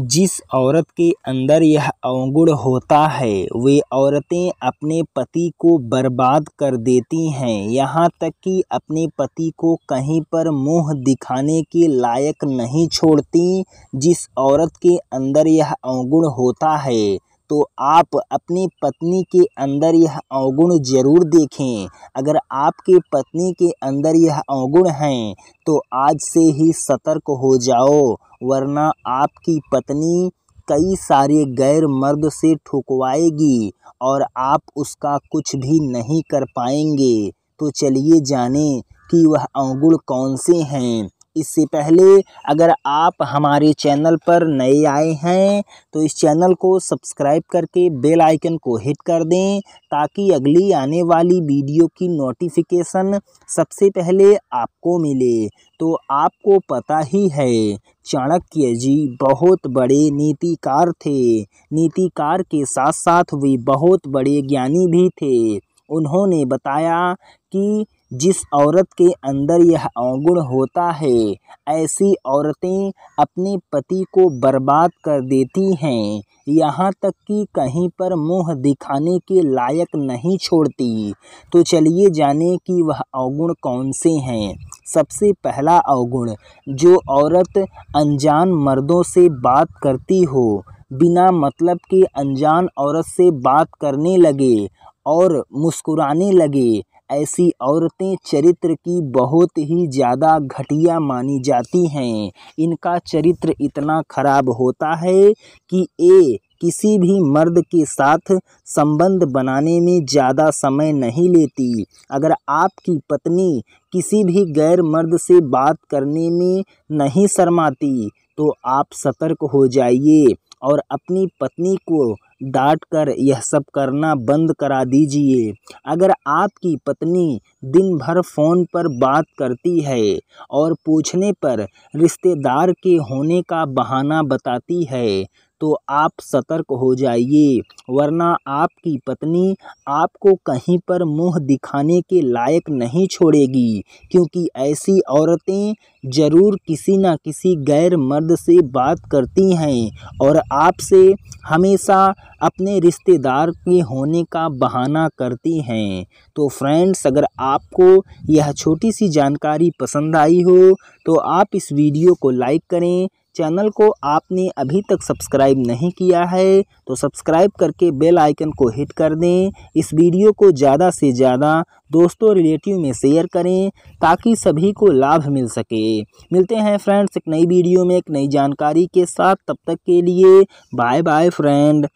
जिस औरत के अंदर यह अवगुण होता है वे औरतें अपने पति को बर्बाद कर देती हैं यहाँ तक कि अपने पति को कहीं पर मुंह दिखाने के लायक नहीं छोड़ती जिस औरत के अंदर यह अवगुण होता है तो आप अपनी पत्नी के अंदर यह अवगुण जरूर देखें अगर आपके पत्नी के अंदर यह अवगुण हैं तो आज से ही सतर्क हो जाओ वरना आपकी पत्नी कई सारे गैर मर्द से ठुकवाएगी और आप उसका कुछ भी नहीं कर पाएंगे तो चलिए जानें कि वह अवगुण कौन से हैं इससे पहले अगर आप हमारे चैनल पर नए आए हैं तो इस चैनल को सब्सक्राइब करके बेल आइकन को हिट कर दें ताकि अगली आने वाली वीडियो की नोटिफिकेशन सबसे पहले आपको मिले तो आपको पता ही है चाणक्य जी बहुत बड़े नीतिकार थे नीतिकार के साथ साथ वे बहुत बड़े ज्ञानी भी थे उन्होंने बताया कि जिस औरत के अंदर यह अवगुण होता है ऐसी औरतें अपने पति को बर्बाद कर देती हैं यहाँ तक कि कहीं पर मुंह दिखाने के लायक नहीं छोड़ती तो चलिए जाने कि वह अवगुण कौन से हैं सबसे पहला अवगुण जो औरत अनजान मर्दों से बात करती हो बिना मतलब के अनजान औरत से बात करने लगे और मुस्कुराने लगे ऐसी औरतें चरित्र की बहुत ही ज़्यादा घटिया मानी जाती हैं इनका चरित्र इतना खराब होता है कि ये किसी भी मर्द के साथ संबंध बनाने में ज़्यादा समय नहीं लेती अगर आपकी पत्नी किसी भी गैर मर्द से बात करने में नहीं शर्माती तो आप सतर्क हो जाइए और अपनी पत्नी को डांट कर यह सब करना बंद करा दीजिए अगर आपकी पत्नी दिन भर फ़ोन पर बात करती है और पूछने पर रिश्तेदार के होने का बहाना बताती है तो आप सतर्क हो जाइए वरना आपकी पत्नी आपको कहीं पर मुँह दिखाने के लायक नहीं छोड़ेगी क्योंकि ऐसी औरतें ज़रूर किसी न किसी गैर मर्द से बात करती हैं और आपसे हमेशा अपने रिश्तेदार के होने का बहाना करती हैं तो फ्रेंड्स अगर आपको यह छोटी सी जानकारी पसंद आई हो तो आप इस वीडियो को लाइक करें चैनल को आपने अभी तक सब्सक्राइब नहीं किया है तो सब्सक्राइब करके बेल आइकन को हिट कर दें इस वीडियो को ज़्यादा से ज़्यादा दोस्तों रिलेटिव में शेयर करें ताकि सभी को लाभ मिल सके मिलते हैं फ्रेंड्स एक नई वीडियो में एक नई जानकारी के साथ तब तक के लिए बाय बाय फ्रेंड